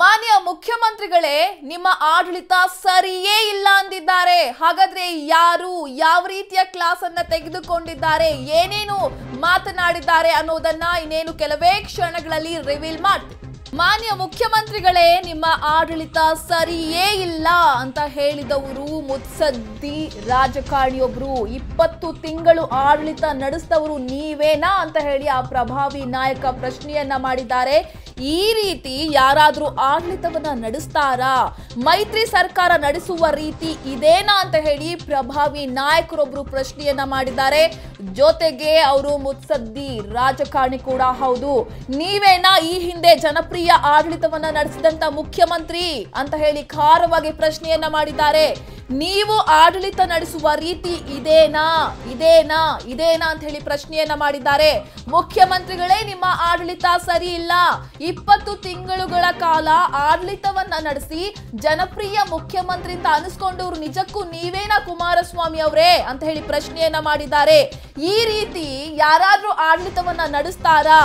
ಮಾನ್ಯ ಮುಖ್ಯಮಂತ್ರಿಗಳೇ ನಿಮ್ಮ ಆಡಳಿತ ಸರಿಯೇ ಇಲ್ಲ ಅಂದಿದ್ದಾರೆ ಹಾಗಾದ್ರೆ ಯಾರು ಯಾವ ರೀತಿಯ ಕ್ಲಾಸ್ ಅನ್ನ ತೆಗೆದುಕೊಂಡಿದ್ದಾರೆ ಏನೇನು ಮಾತನಾಡಿದ್ದಾರೆ ಅನ್ನೋದನ್ನ ಇನ್ನೇನು ಕೆಲವೇ ಕ್ಷಣಗಳಲ್ಲಿ ರಿವೀಲ್ ಮಾಡಿ ಮಾನ್ಯ ಮುಖ್ಯಮಂತ್ರಿಗಳೇ ನಿಮ್ಮ ಆಡಳಿತ ಸರಿಯೇ ಇಲ್ಲ ಅಂತ ಹೇಳಿದವರು ಮುತ್ಸದ್ದಿ ರಾಜಕಾರಣಿಯೊಬ್ರು ಇಪ್ಪತ್ತು ತಿಂಗಳು ಆಡಳಿತ ನಡೆಸಿದವರು ನೀವೇನಾ ಅಂತ ಹೇಳಿ ಆ ಪ್ರಭಾವಿ ನಾಯಕ ಪ್ರಶ್ನೆಯನ್ನ ಮಾಡಿದ್ದಾರೆ ಈ ರೀತಿ ಯಾರಾದರೂ ಆಡಳಿತವನ್ನ ನಡೆಸ್ತಾರಾ ಮೈತ್ರಿ ಸರ್ಕಾರ ನಡೆಸುವ ರೀತಿ ಇದೇನಾ ಅಂತ ಹೇಳಿ ಪ್ರಭಾವಿ ನಾಯಕರೊಬ್ಬರು ಪ್ರಶ್ನೆಯನ್ನ ಮಾಡಿದ್ದಾರೆ ಜೊತೆಗೆ ಅವರು ಮುತ್ಸದ್ದಿ ರಾಜಕಾರಣಿ ಕೂಡ ಹೌದು ನೀವೇನಾ ಈ ಹಿಂದೆ ಜನಪ್ರಿಯ ಆಡಳಿತವನ್ನ ನಡೆಸಿದಂತ ಮುಖ್ಯಮಂತ್ರಿ ಅಂತ ಹೇಳಿ ಖಾರವಾಗಿ ಪ್ರಶ್ನೆಯನ್ನ ಮಾಡಿದ್ದಾರೆ ನೀವು ಆಡಳಿತ ನಡೆಸುವ ರೀತಿ ಇದೇನಾ ಇದೇನಾ ಇದೇನಾ ಅಂತ ಹೇಳಿ ಪ್ರಶ್ನೆಯನ್ನ ಮಾಡಿದ್ದಾರೆ ಮುಖ್ಯಮಂತ್ರಿಗಳೇ ನಿಮ್ಮ ಆಡಳಿತ ಸರಿ ಇಲ್ಲ ಇಪ್ಪತ್ತು ತಿಂಗಳುಗಳ ಕಾಲ ಆಡಳಿತವನ್ನ ನಡೆಸಿ ಜನಪ್ರಿಯ ಮುಖ್ಯಮಂತ್ರಿ ಅಂತ ಅನಿಸ್ಕೊಂಡವ್ರು ನಿಜಕ್ಕೂ ನೀವೇನಾ ಕುಮಾರಸ್ವಾಮಿ ಅವರೇ ಅಂತ ಹೇಳಿ ಪ್ರಶ್ನೆಯನ್ನ ಮಾಡಿದ್ದಾರೆ ಈ ರೀತಿ ಯಾರಾದ್ರೂ ಆಡಳಿತವನ್ನ ನಡೆಸ್ತಾರಾ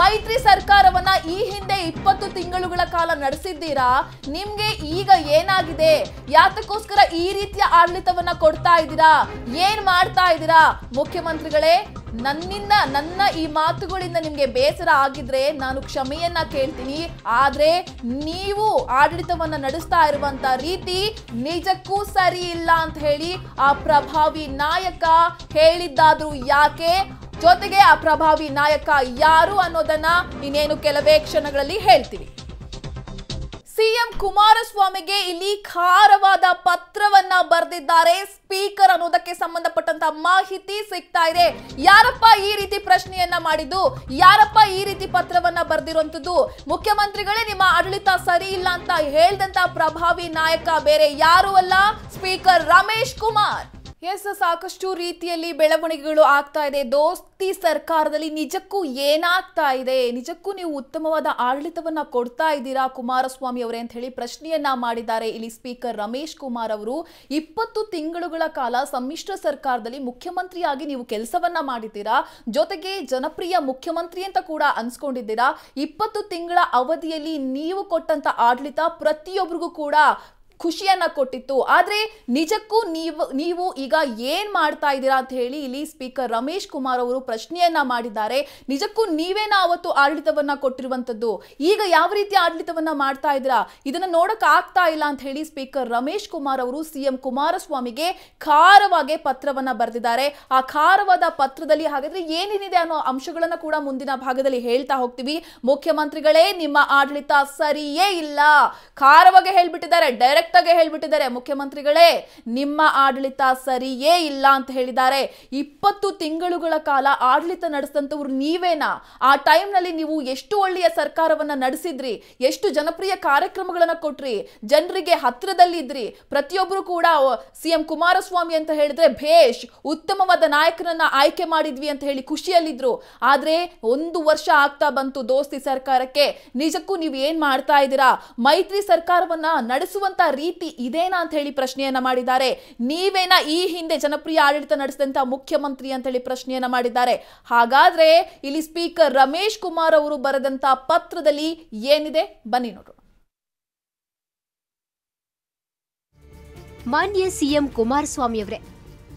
ಮೈತ್ರಿ ಸರ್ಕಾರವನ್ನ ಈ ಹಿಂದೆ ಇಪ್ಪತ್ತು ತಿಂಗಳುಗಳ ಕಾಲ ನಡೆಸಿದ್ದೀರಾ ನಿಮ್ಗೆ ಈಗ ಏನಾಗಿದೆ ಯಾತಕ್ಕೋಸ್ಕರ ಈ ರೀತಿಯ ಆಡಳಿತವನ್ನ ಕೊಡ್ತಾ ಇದ್ದೀರಾ ಏನ್ ಮಾಡ್ತಾ ಇದ್ದೀರಾ ಮುಖ್ಯಮಂತ್ರಿಗಳೇ ನನ್ನಿಂದ ನನ್ನ ಈ ಮಾತುಗಳಿಂದ ನಿಮಗೆ ಬೇಸರ ಆಗಿದ್ರೆ ನಾನು ಕ್ಷಮೆಯನ್ನ ಕೇಳ್ತೀನಿ ಆದರೆ ನೀವು ಆಡಳಿತವನ್ನು ನಡೆಸ್ತಾ ಇರುವಂತ ರೀತಿ ನಿಜಕ್ಕೂ ಸರಿ ಇಲ್ಲ ಅಂತ ಹೇಳಿ ಆ ಪ್ರಭಾವಿ ನಾಯಕ ಹೇಳಿದ್ದಾದ್ರೂ ಯಾಕೆ ಜೊತೆಗೆ ಆ ಪ್ರಭಾವಿ ನಾಯಕ ಯಾರು ಅನ್ನೋದನ್ನ ಇನ್ನೇನು ಕೆಲವೇ ಕ್ಷಣಗಳಲ್ಲಿ ಹೇಳ್ತೀವಿ ಸಿಎಂ ಕುಮಾರಸ್ವಾಮಿಗೆ ಇಲ್ಲಿ ಖಾರವಾದ ಪತ್ರವನ್ನ ಬರೆದಿದ್ದಾರೆ ಸ್ಪೀಕರ್ ಅನ್ನೋದಕ್ಕೆ ಸಂಬಂಧಪಟ್ಟಂತ ಮಾಹಿತಿ ಸಿಗ್ತಾ ಇದೆ ಯಾರಪ್ಪ ಈ ರೀತಿ ಪ್ರಶ್ನೆಯನ್ನ ಮಾಡಿದ್ದು ಯಾರಪ್ಪ ಈ ರೀತಿ ಪತ್ರವನ್ನ ಬರೆದಿರುವಂತದ್ದು ಮುಖ್ಯಮಂತ್ರಿಗಳೇ ನಿಮ್ಮ ಆಡಳಿತ ಸರಿ ಇಲ್ಲ ಅಂತ ಹೇಳಿದಂತ ಪ್ರಭಾವಿ ನಾಯಕ ಬೇರೆ ಯಾರು ಅಲ್ಲ ಸ್ಪೀಕರ್ ರಮೇಶ್ ಕುಮಾರ್ ಎಸ್ ಸಾಕಷ್ಟು ರೀತಿಯಲ್ಲಿ ಬೆಳವಣಿಗೆಗಳು ಆಗ್ತಾ ಇದೆ ದೋಸ್ತಿ ಸರ್ಕಾರದಲ್ಲಿ ನಿಜಕ್ಕೂ ಏನಾಗ್ತಾ ಇದೆ ನಿಜಕ್ಕೂ ನೀವು ಉತ್ತಮವಾದ ಆಡಳಿತವನ್ನ ಕೊಡ್ತಾ ಇದ್ದೀರಾ ಕುಮಾರಸ್ವಾಮಿ ಅವರೇ ಅಂತ ಹೇಳಿ ಪ್ರಶ್ನೆಯನ್ನ ಮಾಡಿದ್ದಾರೆ ಇಲ್ಲಿ ಸ್ಪೀಕರ್ ರಮೇಶ್ ಕುಮಾರ್ ಅವರು ಇಪ್ಪತ್ತು ತಿಂಗಳುಗಳ ಕಾಲ ಸಮ್ಮಿಶ್ರ ಸರ್ಕಾರದಲ್ಲಿ ಮುಖ್ಯಮಂತ್ರಿಯಾಗಿ ನೀವು ಕೆಲಸವನ್ನ ಮಾಡಿದ್ದೀರಾ ಜೊತೆಗೆ ಜನಪ್ರಿಯ ಮುಖ್ಯಮಂತ್ರಿ ಅಂತ ಕೂಡ ಅನ್ಸ್ಕೊಂಡಿದ್ದೀರಾ ಇಪ್ಪತ್ತು ತಿಂಗಳ ಅವಧಿಯಲ್ಲಿ ನೀವು ಕೊಟ್ಟಂತ ಆಡಳಿತ ಪ್ರತಿಯೊಬ್ಬರಿಗೂ ಕೂಡ ಖುಷಿಯನ್ನ ಕೊಟ್ಟಿತ್ತು ಆದರೆ ನಿಜಕ್ಕೂ ನೀವು ನೀವು ಈಗ ಏನು ಮಾಡ್ತಾ ಇದ್ದೀರಾ ಅಂತ ಹೇಳಿ ಇಲ್ಲಿ ಸ್ಪೀಕರ್ ರಮೇಶ್ ಕುಮಾರ್ ಅವರು ಪ್ರಶ್ನೆಯನ್ನ ಮಾಡಿದ್ದಾರೆ ನಿಜಕ್ಕೂ ನೀವೇನ ಅವತ್ತು ಆಡಳಿತವನ್ನ ಕೊಟ್ಟಿರುವಂತದ್ದು ಈಗ ಯಾವ ರೀತಿ ಆಡಳಿತವನ್ನ ಮಾಡ್ತಾ ಇದ್ದೀರಾ ಇದನ್ನ ನೋಡಕ್ ಆಗ್ತಾ ಇಲ್ಲ ಅಂತ ಹೇಳಿ ಸ್ಪೀಕರ್ ರಮೇಶ್ ಕುಮಾರ್ ಅವರು ಸಿಎಂ ಕುಮಾರಸ್ವಾಮಿಗೆ ಖಾರವಾಗಿ ಪತ್ರವನ್ನ ಬರೆದಿದ್ದಾರೆ ಆ ಖಾರವಾದ ಪತ್ರದಲ್ಲಿ ಹಾಗಾದ್ರೆ ಏನೇನಿದೆ ಅನ್ನೋ ಅಂಶಗಳನ್ನ ಕೂಡ ಮುಂದಿನ ಭಾಗದಲ್ಲಿ ಹೇಳ್ತಾ ಹೋಗ್ತೀವಿ ಮುಖ್ಯಮಂತ್ರಿಗಳೇ ನಿಮ್ಮ ಆಡಳಿತ ಸರಿಯೇ ಇಲ್ಲ ಖಾರವಾಗಿ ಹೇಳ್ಬಿಟ್ಟಿದ್ದಾರೆ ಡೈರೆಕ್ಟ್ ಕಟ್ಟೆತ್ತಾಗೆ ಹೇಳ್ಬಿಟ್ಟಿದ್ದಾರೆ ಮುಖ್ಯಮಂತ್ರಿಗಳೇ ನಿಮ್ಮ ಆಡಳಿತ ಸರಿಯೇ ಇಲ್ಲ ಅಂತ ಹೇಳಿದ್ದಾರೆ ಇಪ್ಪತ್ತು ತಿಂಗಳುಗಳ ಕಾಲ ಆಡಳಿತ ನಡೆಸಿದಂಥವ್ರು ನೀವೇನಾ ಆ ಟೈಮ್ನಲ್ಲಿ ನೀವು ಎಷ್ಟು ಒಳ್ಳೆಯ ಸರ್ಕಾರವನ್ನ ನಡೆಸಿದ್ರಿ ಎಷ್ಟು ಜನಪ್ರಿಯ ಕಾರ್ಯಕ್ರಮಗಳನ್ನ ಕೊಟ್ರಿ ಜನರಿಗೆ ಹತ್ತಿರದಲ್ಲಿ ಇದ್ರಿ ಪ್ರತಿಯೊಬ್ಬರು ಕೂಡ ಸಿಎಂ ಕುಮಾರಸ್ವಾಮಿ ಅಂತ ಹೇಳಿದ್ರೆ ಭೇಷ್ ಉತ್ತಮವಾದ ನಾಯಕರನ್ನ ಆಯ್ಕೆ ಮಾಡಿದ್ವಿ ಅಂತ ಹೇಳಿ ಖುಷಿಯಲ್ಲಿದ್ರು ಆದ್ರೆ ಒಂದು ವರ್ಷ ಆಗ್ತಾ ಬಂತು ದೋಸ್ತಿ ಸರ್ಕಾರಕ್ಕೆ ನಿಜಕ್ಕೂ ನೀವು ಏನ್ ಮಾಡ್ತಾ ಇದ್ದೀರಾ ಮೈತ್ರಿ ಸರ್ಕಾರವನ್ನ ನಡೆಸುವಂತ ರೀತಿ ಇದೇನಾ ಅಂತ ಹೇಳಿ ಪ್ರಶ್ನೆಯನ್ನ ಮಾಡಿದ್ದಾರೆ ನೀವೇನಾ ಈ ಹಿಂದೆ ಜನಪ್ರಿಯ ಆಡಳಿತ ನಡೆಸಿದಂತಹ ಮುಖ್ಯಮಂತ್ರಿ ಅಂತ ಹೇಳಿ ಪ್ರಶ್ನೆಯನ್ನ ಮಾಡಿದ್ದಾರೆ ಹಾಗಾದ್ರೆ ಇಲ್ಲಿ ಸ್ಪೀಕರ್ ರಮೇಶ್ ಕುಮಾರ್ ಅವರು ಬರೆದಂತಹ ಪತ್ರದಲ್ಲಿ ಏನಿದೆ ಬನ್ನಿ ನೋಡೋಣ ಮಾನ್ಯ ಸಿಎಂ ಕುಮಾರಸ್ವಾಮಿ ಅವರೇ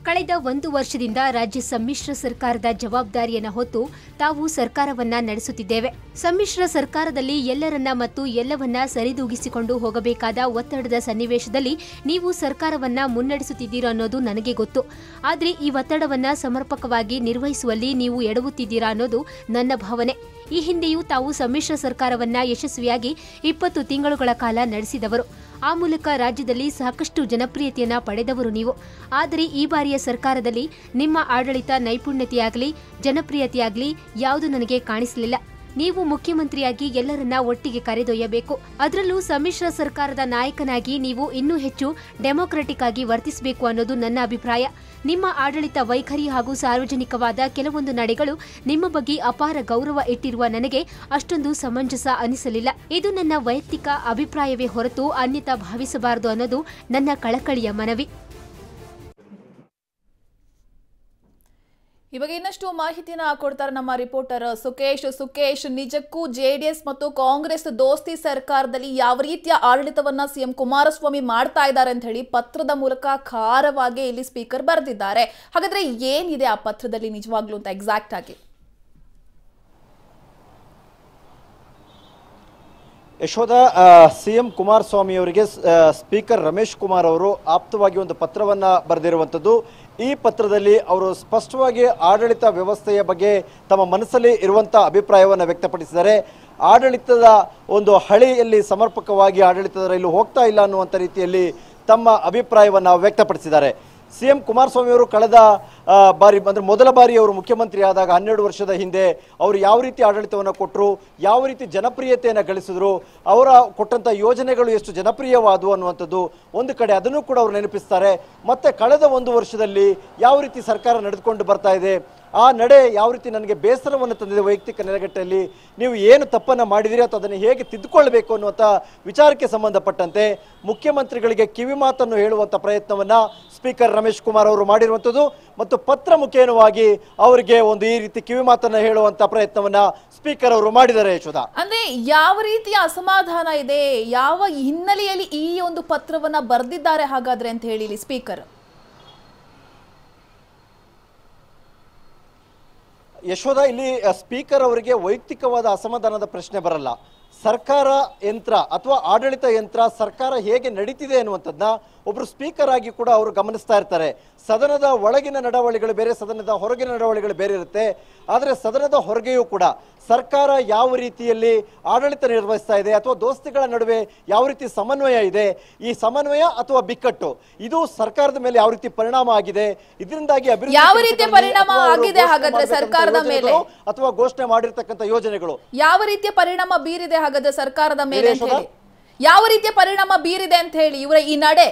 ಕಳೆದ ಒಂದು ವರ್ಷದಿಂದ ರಾಜ್ಯ ಸಮ್ಮಿಶ್ರ ಸರ್ಕಾರದ ಜವಾಬ್ದಾರಿಯನ್ನು ಹೊತ್ತು ತಾವು ಸರ್ಕಾರವನ್ನ ನಡೆಸುತ್ತಿದ್ದೇವೆ ಸಮ್ಮಿಶ್ರ ಸರ್ಕಾರದಲ್ಲಿ ಎಲ್ಲರನ್ನ ಮತ್ತು ಎಲ್ಲವನ್ನ ಸರಿದೂಗಿಸಿಕೊಂಡು ಹೋಗಬೇಕಾದ ಒತ್ತಡದ ಸನ್ನಿವೇಶದಲ್ಲಿ ನೀವು ಸರ್ಕಾರವನ್ನ ಮುನ್ನಡೆಸುತ್ತಿದ್ದೀರಾ ಅನ್ನೋದು ನನಗೆ ಗೊತ್ತು ಆದರೆ ಈ ಒತ್ತಡವನ್ನ ಸಮರ್ಪಕವಾಗಿ ನಿರ್ವಹಿಸುವಲ್ಲಿ ನೀವು ಎಡವುತ್ತಿದ್ದೀರಾ ಅನ್ನೋದು ನನ್ನ ಭಾವನೆ ಈ ಹಿಂದೆಯೂ ತಾವು ಸಮ್ಮಿಶ್ರ ಸರ್ಕಾರವನ್ನ ಯಶಸ್ವಿಯಾಗಿ ಇಪ್ಪತ್ತು ತಿಂಗಳುಗಳ ಕಾಲ ನಡೆಸಿದವರು ಆ ಮೂಲಕ ರಾಜ್ಯದಲ್ಲಿ ಸಾಕಷ್ಟು ಜನಪ್ರಿಯತೆಯನ್ನ ಪಡೆದವರು ನೀವು ಆದರೆ ಈ ಬಾರಿಯ ಸರ್ಕಾರದಲ್ಲಿ ನಿಮ್ಮ ಆಡಳಿತ ನೈಪುಣ್ಯತೆಯಾಗಲಿ ಜನಪ್ರಿಯತೆಯಾಗಲಿ ಯಾವುದು ನನಗೆ ಕಾಣಿಸಲಿಲ್ಲ ನೀವು ಮುಖ್ಯಮಂತ್ರಿಯಾಗಿ ಎಲ್ಲರನ್ನ ಒಟ್ಟಿಗೆ ಕರೆದೊಯ್ಯಬೇಕು ಅದರಲ್ಲೂ ಸಮ್ಮಿಶ್ರ ಸರ್ಕಾರದ ನಾಯಕನಾಗಿ ನೀವು ಇನ್ನೂ ಹೆಚ್ಚು ಡೆಮೊಕ್ರೆಟಿಕ್ ಆಗಿ ವರ್ತಿಸಬೇಕು ಅನ್ನೋದು ನನ್ನ ಅಭಿಪ್ರಾಯ ನಿಮ್ಮ ಆಡಳಿತ ವೈಖರಿ ಹಾಗೂ ಸಾರ್ವಜನಿಕವಾದ ಕೆಲವೊಂದು ನಡೆಗಳು ನಿಮ್ಮ ಬಗ್ಗೆ ಅಪಾರ ಗೌರವ ಇಟ್ಟಿರುವ ನನಗೆ ಅಷ್ಟೊಂದು ಸಮಂಜಸ ಅನಿಸಲಿಲ್ಲ ಇದು ನನ್ನ ವೈಯಕ್ತಿಕ ಅಭಿಪ್ರಾಯವೇ ಹೊರತು ಅನ್ಯತಾ ಭಾವಿಸಬಾರದು ಅನ್ನೋದು ನನ್ನ ಕಳಕಳಿಯ ಮನವಿ ಇವಾಗ ಇನ್ನಷ್ಟು ಮಾಹಿತಿನ ಕೊಡ್ತಾರೆ ನಮ್ಮ ರಿಪೋರ್ಟರ್ ಸುಖೇಶ್ ಸುಖೇಶ್ ನಿಜಕ್ಕೂ ಜೆಡಿಎಸ್ ಮತ್ತು ಕಾಂಗ್ರೆಸ್ ದೋಸ್ತಿ ಸರ್ಕಾರದಲ್ಲಿ ಯಾವ ರೀತಿಯ ಆಡಳಿತವನ್ನ ಸಿಎಂ ಕುಮಾರಸ್ವಾಮಿ ಮಾಡ್ತಾ ಇದ್ದಾರೆ ಅಂತ ಹೇಳಿ ಪತ್ರದ ಮೂಲಕ ಖಾರವಾಗಿ ಇಲ್ಲಿ ಸ್ಪೀಕರ್ ಬರೆದಿದ್ದಾರೆ ಹಾಗಾದ್ರೆ ಏನಿದೆ ಆ ಪತ್ರದಲ್ಲಿ ನಿಜವಾಗ್ಲೂ ಅಂತ ಎಕ್ಸಾಕ್ಟ್ ಆಗಿ ಯಶೋಧ ಸಿ ಎಂ ಕುಮಾರಸ್ವಾಮಿ ಅವರಿಗೆ ಸ್ಪೀಕರ್ ರಮೇಶ್ ಕುಮಾರ್ ಅವರು ಆಪ್ತವಾಗಿ ಒಂದು ಪತ್ರವನ್ನು ಬರೆದಿರುವಂಥದ್ದು ಈ ಪತ್ರದಲ್ಲಿ ಅವರು ಸ್ಪಷ್ಟವಾಗಿ ಆಡಳಿತ ವ್ಯವಸ್ಥೆಯ ಬಗ್ಗೆ ತಮ್ಮ ಮನಸ್ಸಲ್ಲಿ ಇರುವಂಥ ಅಭಿಪ್ರಾಯವನ್ನು ವ್ಯಕ್ತಪಡಿಸಿದ್ದಾರೆ ಆಡಳಿತದ ಒಂದು ಹಳಿಯಲ್ಲಿ ಸಮರ್ಪಕವಾಗಿ ಆಡಳಿತದ ರೈಲು ಹೋಗ್ತಾ ಇಲ್ಲ ಅನ್ನುವಂಥ ರೀತಿಯಲ್ಲಿ ತಮ್ಮ ಅಭಿಪ್ರಾಯವನ್ನು ವ್ಯಕ್ತಪಡಿಸಿದ್ದಾರೆ ಸಿ ಎಂ ಕುಮಾರಸ್ವಾಮಿ ಅವರು ಕಳೆದ ಬಾರಿ ಅಂದರೆ ಮೊದಲ ಬಾರಿ ಅವರು ಮುಖ್ಯಮಂತ್ರಿ ಆದಾಗ ಹನ್ನೆರಡು ವರ್ಷದ ಹಿಂದೆ ಅವರು ಯಾವ ರೀತಿ ಆಡಳಿತವನ್ನು ಕೊಟ್ಟರು ಯಾವ ರೀತಿ ಜನಪ್ರಿಯತೆಯನ್ನು ಗಳಿಸಿದ್ರು ಅವರ ಕೊಟ್ಟಂಥ ಯೋಜನೆಗಳು ಎಷ್ಟು ಜನಪ್ರಿಯವಾದವು ಅನ್ನುವಂಥದ್ದು ಒಂದು ಕಡೆ ಅದನ್ನು ಕೂಡ ಅವರು ನೆನಪಿಸ್ತಾರೆ ಮತ್ತು ಕಳೆದ ಒಂದು ವರ್ಷದಲ್ಲಿ ಯಾವ ರೀತಿ ಸರ್ಕಾರ ನಡೆದುಕೊಂಡು ಬರ್ತಾ ಇದೆ ಆ ನಡೆ ಯಾವ ರೀತಿ ನನಗೆ ಬೇಸರವನ್ನು ತಂದಿದೆ ವೈಯಕ್ತಿಕ ನೆಲೆಗಟ್ಟಲ್ಲಿ ನೀವು ಏನು ತಪ್ಪನ್ನು ಮಾಡಿದಿರಿ ಅಥವಾ ಅದನ್ನು ಹೇಗೆ ತಿದ್ದುಕೊಳ್ಬೇಕು ಅನ್ನುವಂಥ ವಿಚಾರಕ್ಕೆ ಸಂಬಂಧಪಟ್ಟಂತೆ ಮುಖ್ಯಮಂತ್ರಿಗಳಿಗೆ ಕಿವಿ ಮಾತನ್ನು ಹೇಳುವಂಥ ಪ್ರಯತ್ನವನ್ನು ಸ್ಪೀಕರ್ ರಮೇಶ್ ಕುಮಾರ್ ಅವರು ಮಾಡಿರುವಂಥದ್ದು ಮತ್ತು ಪತ್ರ ಮುಖೇನವಾಗಿ ಅವರಿಗೆ ಒಂದು ಈ ರೀತಿ ಕಿವಿ ಮಾತನ್ನು ಹೇಳುವಂಥ ಪ್ರಯತ್ನವನ್ನು ಸ್ಪೀಕರ್ ಅವರು ಮಾಡಿದ್ದಾರೆ ಯಶೋಧ ಅಂದ್ರೆ ಯಾವ ರೀತಿಯ ಅಸಮಾಧಾನ ಇದೆ ಯಾವ ಹಿನ್ನೆಲೆಯಲ್ಲಿ ಈ ಒಂದು ಪತ್ರವನ್ನು ಬರೆದಿದ್ದಾರೆ ಹಾಗಾದ್ರೆ ಅಂತ ಹೇಳಿ ಸ್ಪೀಕರ್ ಯಶೋಧ ಇಲ್ಲಿ ಸ್ಪೀಕರ್ ಅವರಿಗೆ ವೈಯಕ್ತಿಕವಾದ ಅಸಮಾಧಾನದ ಪ್ರಶ್ನೆ ಬರಲ್ಲ ಸರ್ಕಾರ ಯಂತ್ರ ಅಥವಾ ಆಡಳಿತ ಯಂತ್ರ ಸರ್ಕಾರ ಹೇಗೆ ನಡೀತಿದೆ ಅನ್ನುವಂಥದ್ದನ್ನ ಒಬ್ಬರು ಸ್ಪೀಕರ್ ಆಗಿ ಕೂಡ ಅವರು ಗಮನಿಸ್ತಾ ಇರ್ತಾರೆ ಸದನದ ಒಳಗಿನ ನಡವಳಿಗಳು ಬೇರೆ ಸದನದ ಹೊರಗಿನ ನಡವಳಿಗಳು ಬೇರೆ ಇರುತ್ತೆ ಆದರೆ ಸದನದ ಹೊರಗೆಯೂ ಕೂಡ ಸರ್ಕಾರ ಯಾವ ರೀತಿಯಲ್ಲಿ ಆಡಳಿತ ನಿರ್ವಹಿಸ್ತಾ ಇದೆ ಅಥವಾ ದೋಸ್ತಿಗಳ ನಡುವೆ ಯಾವ ರೀತಿ ಸಮನ್ವಯ ಇದೆ ಈ ಸಮನ್ವಯ ಅಥವಾ ಬಿಕ್ಕಟ್ಟು ಇದು ಸರ್ಕಾರದ ಮೇಲೆ ಯಾವ ರೀತಿ ಪರಿಣಾಮ ಆಗಿದೆ ಇದರಿಂದಾಗಿ ಅಭಿವೃದ್ಧಿ ಅಥವಾ ಘೋಷಣೆ ಮಾಡಿರ್ತಕ್ಕಂಥ ಯೋಜನೆಗಳು ಯಾವ ರೀತಿಯ ಪರಿಣಾಮ ಬೀರಿದೆ ಸರ್ಕಾರದ ಮೇಲೆ ಯಾವ ರೀತಿಯ ಪರಿಣಾಮ ಬೀರಿದೆ ಅಂತ ಹೇಳಿ ಇವರ ಈ ನಡೆ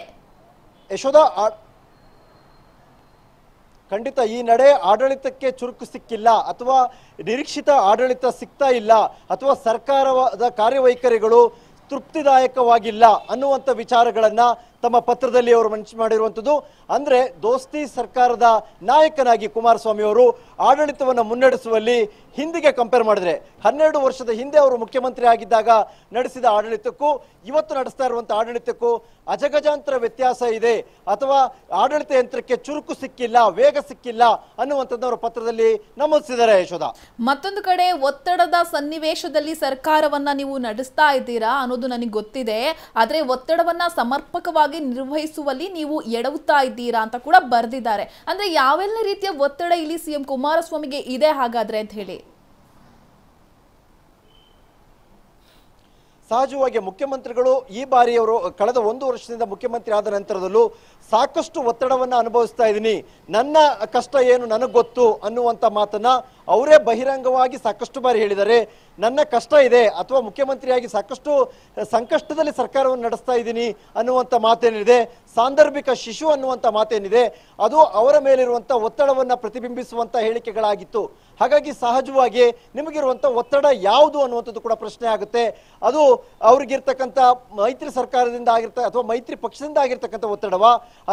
ಯಶೋಧ ಖಂಡಿತ ಈ ನಡೆ ಆಡಳಿತಕ್ಕೆ ಚುರುಕು ಸಿಕ್ಕಿಲ್ಲ ಅಥವಾ ನಿರೀಕ್ಷಿತ ಆಡಳಿತ ಸಿಗ್ತಾ ಇಲ್ಲ ಅಥವಾ ಸರ್ಕಾರದ ಕಾರ್ಯವೈಖರಿಗಳು ತೃಪ್ತಿದಾಯಕವಾಗಿಲ್ಲ ಅನ್ನುವಂಥ ವಿಚಾರಗಳನ್ನ ತಮ್ಮ ಪತ್ರದಲ್ಲಿ ಅವರು ಮಂಚ ಮಾಡಿರುವಂಥದ್ದು ಅಂದ್ರೆ ದೋಸ್ತಿ ಸರ್ಕಾರದ ನಾಯಕನಾಗಿ ಕುಮಾರಸ್ವಾಮಿ ಅವರು ಆಡಳಿತವನ್ನು ಮುನ್ನಡೆಸುವಲ್ಲಿ ಹಿಂದಿಗೆ ಕಂಪೇರ್ ಮಾಡಿದ್ರೆ ಹನ್ನೆರಡು ವರ್ಷದ ಹಿಂದೆ ಅವರು ಮುಖ್ಯಮಂತ್ರಿ ಆಗಿದ್ದಾಗ ನಡೆಸಿದ ಆಡಳಿತಕ್ಕೂ ಇವತ್ತು ನಡೆಸ್ತಾ ಇರುವಂಥ ಆಡಳಿತಕ್ಕೂ ಅಜಗಜಾಂತರ ವ್ಯತ್ಯಾಸ ಇದೆ ಅಥವಾ ಆಡಳಿತ ಯಂತ್ರಕ್ಕೆ ಚುರುಕು ಸಿಕ್ಕಿಲ್ಲ ವೇಗ ಸಿಕ್ಕಿಲ್ಲ ಅನ್ನುವಂಥದ್ದು ಅವರ ಪತ್ರದಲ್ಲಿ ನಮೂದಿಸಿದ್ದಾರೆ ಯಶೋಧ ಮತ್ತೊಂದು ಕಡೆ ಒತ್ತಡದ ಸನ್ನಿವೇಶದಲ್ಲಿ ಸರ್ಕಾರವನ್ನ ನೀವು ನಡೆಸ್ತಾ ಇದ್ದೀರಾ ಅನ್ನೋದು ನನಗೆ ಗೊತ್ತಿದೆ ಆದರೆ ಒತ್ತಡವನ್ನ ಸಮರ್ಪಕವಾಗಿ ನಿರ್ವಹಿಸುವಲ್ಲಿ ನೀವು ಎಡವುತ್ತಾ ಇದ್ದೀರಾ ಅಂತ ಕೂಡ ಬರೆದಿದ್ದಾರೆ ಅಂದ್ರೆ ಯಾವೆಲ್ಲ ರೀತಿಯ ಒತ್ತಡ ಇಲ್ಲಿ ಸಿಎಂ ಕುಮಾರಸ್ವಾಮಿಗೆ ಇದೆ ಹಾಗಾದ್ರೆ ಅಂತ ಹೇಳಿ ಸಹಜವಾಗಿ ಮುಖ್ಯಮಂತ್ರಿಗಳು ಈ ಬಾರಿ ಅವರು ಕಳೆದ ಒಂದು ವರ್ಷದಿಂದ ಮುಖ್ಯಮಂತ್ರಿ ಆದ ನಂತರದಲ್ಲೂ ಸಾಕಷ್ಟು ಒತ್ತಡವನ್ನು ಅನುಭವಿಸ್ತಾ ಇದ್ದೀನಿ ನನ್ನ ಕಷ್ಟ ಏನು ನನಗೆ ಗೊತ್ತು ಅನ್ನುವಂಥ ಮಾತನ್ನು ಅವರೇ ಬಹಿರಂಗವಾಗಿ ಸಾಕಷ್ಟು ಬಾರಿ ಹೇಳಿದ್ದಾರೆ ನನ್ನ ಕಷ್ಟ ಇದೆ ಅಥವಾ ಮುಖ್ಯಮಂತ್ರಿಯಾಗಿ ಸಾಕಷ್ಟು ಸಂಕಷ್ಟದಲ್ಲಿ ಸರ್ಕಾರವನ್ನು ನಡೆಸ್ತಾ ಇದ್ದೀನಿ ಅನ್ನುವಂಥ ಮಾತೇನಿದೆ ಸಾಂದರ್ಭಿಕ ಶಿಶು ಅನ್ನುವಂಥ ಮಾತೇನಿದೆ ಅದು ಅವರ ಮೇಲಿರುವಂಥ ಒತ್ತಡವನ್ನು ಪ್ರತಿಬಿಂಬಿಸುವಂಥ ಹೇಳಿಕೆಗಳಾಗಿತ್ತು ಹಾಗಾಗಿ ಸಹಜವಾಗಿ ನಿಮಗಿರುವಂಥ ಒತ್ತಡ ಯಾವುದು ಅನ್ನುವಂಥದ್ದು ಕೂಡ ಪ್ರಶ್ನೆ ಆಗುತ್ತೆ ಅದು ಅವ್ರಿಗಿರ್ತಕ್ಕಂಥ ಮೈತ್ರಿ ಸರ್ಕಾರದಿಂದ ಆಗಿರ್ತ ಅಥವಾ ಮೈತ್ರಿ ಪಕ್ಷದಿಂದ ಆಗಿರ್ತಕ್ಕಂಥ ಒತ್ತಡವ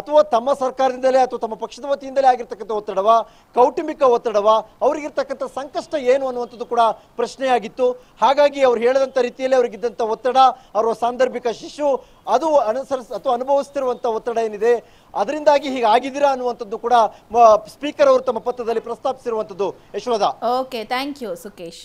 ಅಥವಾ ತಮ್ಮ ಸರ್ಕಾರದಿಂದಲೇ ಅಥವಾ ತಮ್ಮ ಪಕ್ಷದ ವತಿಯಿಂದಲೇ ಆಗಿರ್ತಕ್ಕಂಥ ಒತ್ತಡವ ಕೌಟುಂಬಿಕ ಒತ್ತಡವ ಅವರಿಗಿರ್ತಕ್ಕಂಥ ಸಂಕಷ್ಟ ಏನು ಅನ್ನುವಂಥದ್ದು ಕೂಡ ಪ್ರಶ್ನೆಯಾಗಿತ್ತು ಹಾಗಾಗಿ ಅವ್ರು ಹೇಳಿದಂಥ ರೀತಿಯಲ್ಲಿ ಅವರಿಗಿದ್ದಂಥ ಒತ್ತಡ ಅವರ ಸಾಂದರ್ಭಿಕ ಶಿಶು ಅದು ಅನುಸರಿಸ ಅಥವಾ ಅನುಭವಿಸ್ತಿರುವಂಥ ಒತ್ತಡ ಏನಿದೆ ಅದರಿಂದಾಗಿ ಹೀಗೆ ಹೀಗಾಗಿದ್ದೀರಾ ಅನ್ನುವಂಥದ್ದು ಕೂಡ ಸ್ಪೀಕರ್ ಅವರು ತಮ್ಮ ಪತ್ರದಲ್ಲಿ ಪ್ರಸ್ತಾಪಿಸಿರುವಂಥದ್ದು Yashoda okay thank you Sukesh